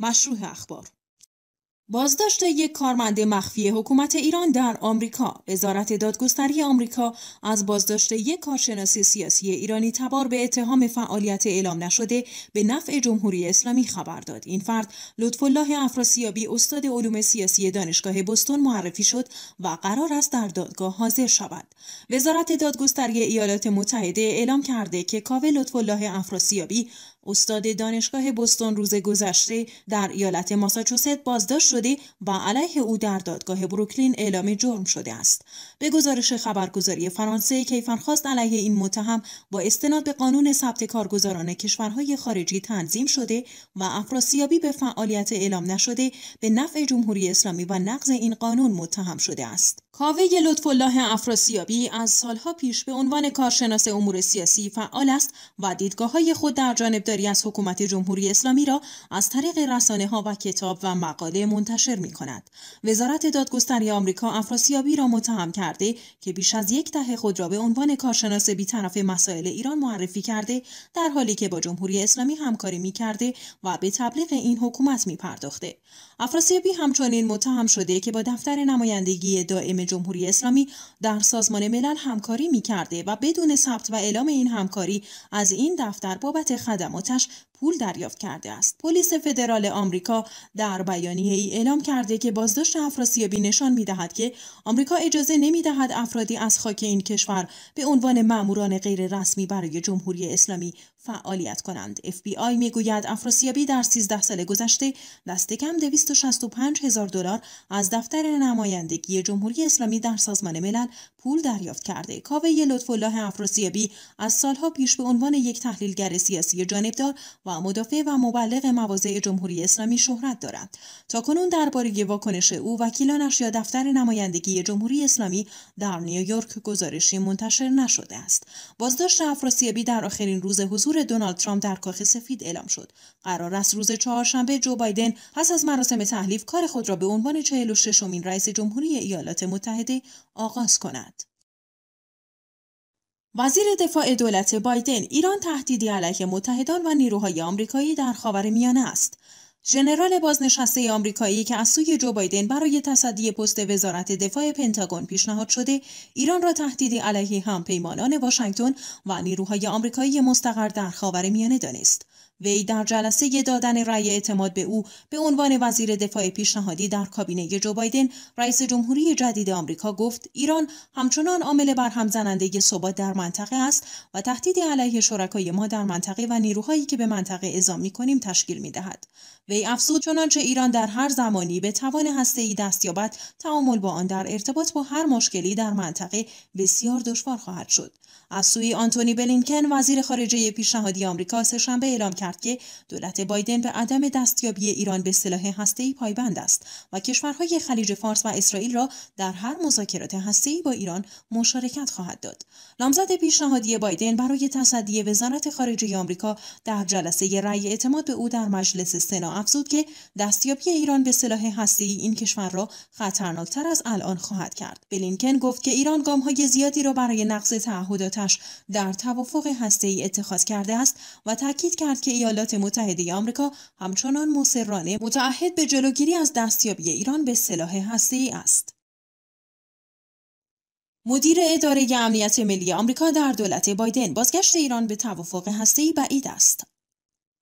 مشروع اخبار بازداشت یک کارمند مخفی حکومت ایران در آمریکا وزارت دادگستری آمریکا از بازداشت یک کارشناس سیاسی ایرانی تبار به اتهام فعالیت اعلام نشده به نفع جمهوری اسلامی خبر داد این فرد الله افراسیابی استاد علوم سیاسی دانشگاه بستون معرفی شد و قرار است در دادگاه حاضر شود وزارت دادگستری ایالات متحده اعلام کرده که کاوه الله افراسیابی استاد دانشگاه بستون روز گذشته در ایالت ماساچوست بازداشت شده و علیه او در دادگاه بروکلین اعلام جرم شده است به گزارش خبرگزاری فرانسه کیفن خواست علیه این متهم با استناد به قانون ثبت کارگزاران کشورهای خارجی تنظیم شده و افراسیابی به فعالیت اعلام نشده به نفع جمهوری اسلامی و نقض این قانون متهم شده است کاوه لطف الله افراسیابی از سالها پیش به عنوان کارشناس امور سیاسی فعال است و دیدگاه های خود در جانب بسیاری از حکومت جمهوری اسلامی را از طریق رسانه ها و کتاب و مقاله منتشر می کند. وزارت دادگستری آمریکا افراسیابی را متهم کرده که بیش از یک دهه خود را به عنوان کارشناس بیطرف مسائل ایران معرفی کرده در حالی که با جمهوری اسلامی همکاری می کرده و به تبلیغ این حکومت می پرداخته. افراسیابی همچنین متهم شده که با دفتر نمایندگی دائم جمهوری اسلامی در سازمان ملل همکاری می کرده و بدون ثبت و اعلام این همکاری از این دفتر بابت خدمات چاش پول دریافت کرده است پلیس فدرال آمریکا در بیانیه ای اعلام کرده که بازداشت افراسیابی نشان میدهد که آمریکا اجازه نمی دهد افرادی از خاک این کشور به عنوان ماموران غیر رسمی برای جمهوری اسلامی فعالیت کنند FBI گوید افراسیابی در 13 سال گذشته دست کم 265 هزار دلار از دفتر نمایندگی جمهوری اسلامی در سازمان ملل پول دریافت کرده کاوه لطف الله افراسیابی از سالها پیش به عنوان یک تحلیلگر سیاسی جانبدار و مدافع و مبلغ مواضع جمهوری اسلامی شهرت دارد تا کنون درباره واکنش او وکیلانش یا دفتر نمایندگی جمهوری اسلامی در نیویورک گزارشی منتشر نشده است بازداشت افراسیابی در آخرین روز حضور دونالد ترامپ در کاخ سفید اعلام شد قرار است روز چهارشنبه جو بایدن پس از مراسم تحلیف کار خود را به عنوان 46 ششمین رئیس جمهوری ایالات متحده آغاز کند وزیر دفاع دولت بایدن ایران تهدیدی علیه متحدان و نیروهای آمریکایی در خاور میانه است ژنرال بازنشسته آمریکایی که از سوی جو بایدن برای تصدی پست وزارت دفاع پنتاگون پیشنهاد شده ایران را تهدیدی علیه همپیمانان واشنگتن و نیروهای آمریکایی مستقر در میانه دانست وی در جلسه دادن رأی اعتماد به او به عنوان وزیر دفاع پیشنهادی در کابینه جو بایدن رئیس جمهوری جدید آمریکا گفت ایران همچنان عامل برهم زننده ثبات در منطقه است و تهدیدی علیه شرکای ما در منطقه و نیروهایی که به منطقه اعزام می‌کنیم تشکیل می‌دهد وی افزود چنانچه ایران در هر زمانی به توان ای دست یابد تعامل با آن در ارتباط با هر مشکلی در منطقه بسیار دشوار خواهد شد از سوی آنتونی بلینکن وزیر خارجه پیشنهادی آمریکا سهشنبه اعلام کرد که دولت بایدن به عدم دستیابی ایران به سلاح هسته‌ای پایبند است و کشورهای خلیج فارس و اسرائیل را در هر مذاکرات هسته‌ای با ایران مشارکت خواهد داد نامزد پیشنهادی بایدن برای تصدی وزارت خارجه آمریکا در جلسه رأی اعتماد به او در مجلس سنا افزود که دستیابی ایران به سلاح ای این کشور را خطرناکتر از الان خواهد کرد. بلینکن گفت که ایران گامهای زیادی را برای نقض تعهداتش در توافق هسته‌ای اتخاذ کرده است و تاکید کرد که ایالات متحده آمریکا همچنان مصرانه متعهد به جلوگیری از دستیابی ایران به سلاح ای است. مدیر اداره امنیت ملی آمریکا در دولت بایدن بازگشت ایران به توافق هسته‌ای بعید است.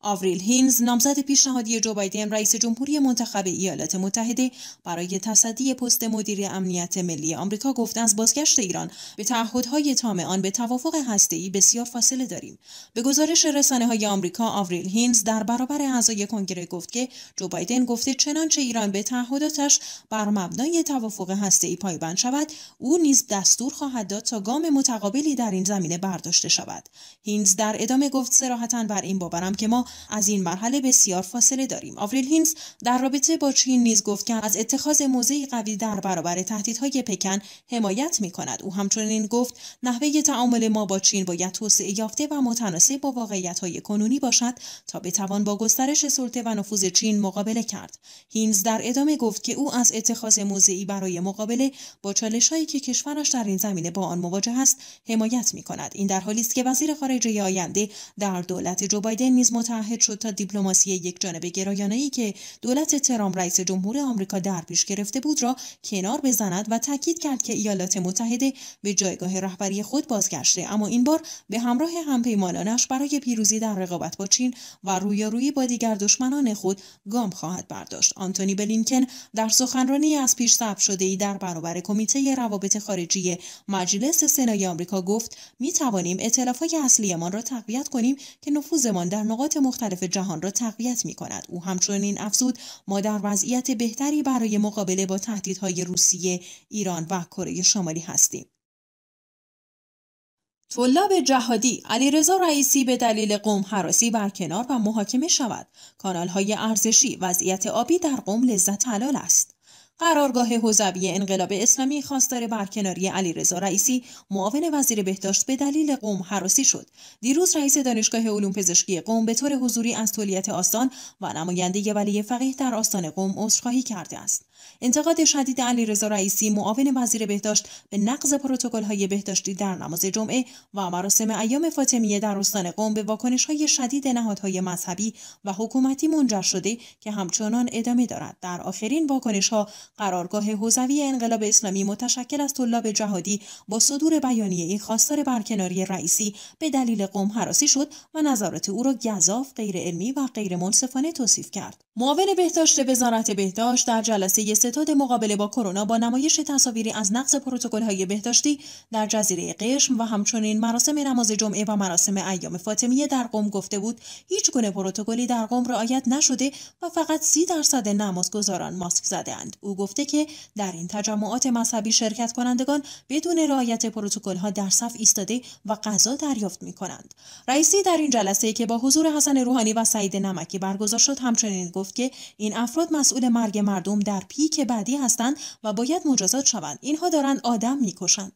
آوریل هینز نامزد پیشنهادی جو بایدن رئیس جمهوری منتخب ایالات متحده برای تصدی پست مدیر امنیت ملی آمریکا گفت از بازگشت ایران به تعهدهای تام آن به توافق هسته‌ای بسیار فاصله داریم به گزارش رسانه های آمریکا آوریل هینز در برابر اعضای کنگره گفت که جو بایدن گفته چنانچه ایران به تعهداتش بر مبنای توافق هسته‌ای پایبند شود او نیز دستور خواهد داد تا گام متقابلی در این زمینه برداشته شود هینز در ادامه گفت صراحتا بر این باورم که ما از این مرحله بسیار فاصله داریم آوریل هینز در رابطه با چین نیز گفت که از اتخاذ موضعی قوی در برابر تهدیدهای پکن حمایت می کند او همچنین گفت نحوه تعامل ما با چین باید توسعه یافته و متناسب با واقعیتهای کنونی باشد تا بتوان با گسترش سلطه و نفوذ چین مقابله کرد هینز در ادامه گفت که او از اتخاذ موضعی برای مقابله با چالشهایی که کشورش در این زمینه با آن مواجه است حمایت می کند این در حالی است که وزیر خارجه آینده در دولت جو بایدن نیز متعهد متعهد شد تا دیپلماسی یک جانبه گرایانه ای که دولت ترامپ رئیس جمهور آمریکا در پیش گرفته بود را کنار بزند و تاکید کرد که ایالات متحده به جایگاه رهبری خود بازگشته اما این بار به همراه همپیمانانش برای پیروزی در رقابت با چین و رویارویی با دیگر دشمنان خود گام خواهد برداشت آنتونی بلینکن در سخنرانی از پیش ثبت شده ای در برابر کمیته روابط خارجی مجلس سنای آمریکا گفت می توانیم های اصلیمان را تقویت کنیم که نفوذمان در نقاط مختلف جهان را تقویت می کند. او همچنین افزود ما در وضعیت بهتری برای مقابله با تهدیدهای روسیه، ایران و کره شمالی هستیم. طلاب جهادی علیرضا رئیسی به دلیل قوم حراسی برکنار و محاکمه شود کانال های ارزشی وضعیت آبی در قوم لذت حلال است قرارگاه حوزوی انقلاب اسلامی خواستار برکناری علیرضا رئیسی معاون وزیر بهداشت به دلیل قوم حراسی شد دیروز رئیس دانشگاه علوم پزشکی قوم به طور حضوری از تولیت آستان و نماینده ولی فقیه در آستان قوم عذرخواهی کرده است انتقاد شدید علیرضا رئیسی معاون وزیر بهداشت به نقض پروتکل‌های بهداشتی در نماز جمعه و مراسم ایام فاطمیه در استان قوم به واکنش‌های شدید نهادهای مذهبی و حکومتی منجر شده که همچنان ادامه دارد در آخرین واکنش‌ها قرارگاه حوزوی انقلاب اسلامی متشکل از طلاب جهادی با صدور بیانیه خواستار برکناری رئیسی به دلیل قوم حراسی شد و نظرات او را گذاف علمی و غیر منصفانه توصیف کرد معاون بهداشت وزارت بهداشت در جلسه ستاد مقابله با کرونا با نمایش تصاویری از نقض های بهداشتی در جزیره قشم و همچنین مراسم نماز جمعه و مراسم ایام فاطمیه در قم گفته بود هیچ گونه پروتکلی در قم رعایت نشده و فقط سی درصد نمازگزاران ماسک زدهاند او گفته که در این تجمعات مذهبی شرکت کنندگان بدون رعایت پروتکل ها در صف ایستاده و غذا دریافت می کنند. رئیسی در این جلسه که با حضور حسن روحانی و سعید نمکی برگزار شد همچنین گفت که این افراد مسئول مرگ مردم در پیک بعدی هستند و باید مجازات شوند. اینها دارند آدم میکشند.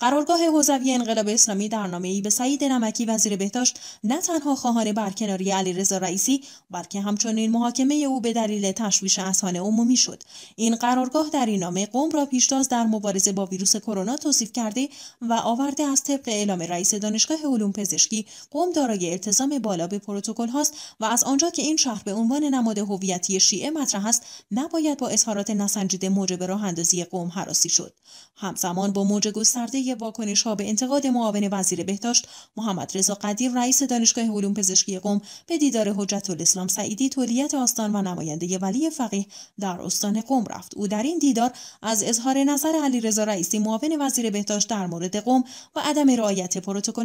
قرارگاه حوزوی انقلاب اسلامی در ای به سعید نمکی وزیر بهداشت نه تنها خواهان برکناری علیرضا رئیسی بلکه همچنین محاکمه او به دلیل تشویش اسهان عمومی شد این قرارگاه در این نامه قوم را پیشتاز در مبارزه با ویروس کرونا توصیف کرده و آورده از طبق اعلام رئیس دانشگاه علوم پزشکی قوم دارای التزام بالا به پروتکل هاست و از آنجا که این شهر به عنوان نماد هویتی شیعه مطرح است نباید با اظهارات نسنجیده موجب راه اندازی قوم حراسی شد همزمان با موج گسترده واکنش ها به انتقاد معاون وزیر بهداشت محمد رضا قدیر رئیس دانشگاه علوم پزشکی قوم به دیدار حجت الاسلام سعیدی تولیت آستان و نماینده ولی فقیه در استان قوم رفت او در این دیدار از اظهار نظر علیرضا رئیسی معاون وزیر بهداشت در مورد قوم و عدم رعایت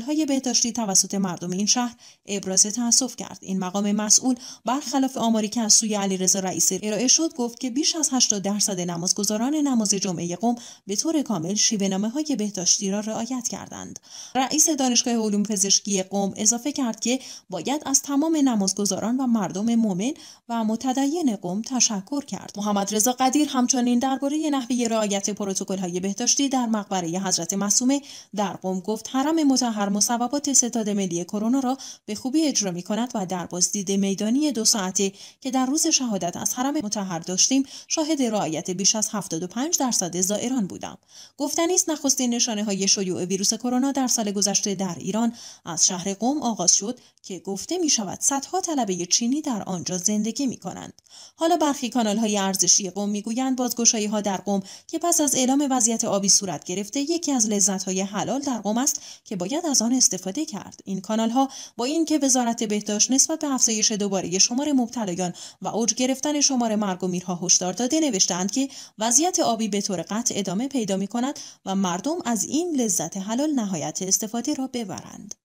های بهداشتی توسط مردم این شهر ابراز تأسف کرد این مقام مسئول برخلاف آماری که از سوی علیرضا رئیسی ارائه شد گفت که بیش از 80 درصد نمازگزاران نماز جمعه قوم به طور کامل نامه های بهداشتی را رعایت کردند رئیس دانشگاه علوم پزشکی قوم اضافه کرد که باید از تمام نمازگزاران و مردم مؤمن و متدین قم تشکر کرد محمد رضا قدیر همچنین درباره نحوه رعایت پروتکل های بهداشتی در مقبره حضرت معصومه در قم گفت حرم مطهر مصوبات ستاد ملی کرونا را به خوبی اجرا می کند و در بازدید میدانی دو ساعته که در روز شهادت از حرم مطهر داشتیم شاهد رعایت بیش از 75 درصد زائران بودم گفتنی است نخستین نشانه های شیوع ویروس کرونا در سال گذشته در ایران از شهر قم آغاز شد که گفته می شود صدها طلبه چینی در آنجا زندگی می کنند حالا برخی کانال های ارزشی قم می میگویند بازگشایی ها در قوم که پس از اعلام وضعیت آبی صورت گرفته یکی از لذت های حلال در قوم است که باید از آن استفاده کرد این کانال ها با اینکه وزارت بهداشت نسبت به افزایش دوباره شمار مبتلایان و اوج گرفتن شمار مرگ و میرها هشدار داده نوشتند که وضعیت آبی به طور قطع ادامه پیدا می کند و مردم از این لذت حلال نهایت استفاده را ببرند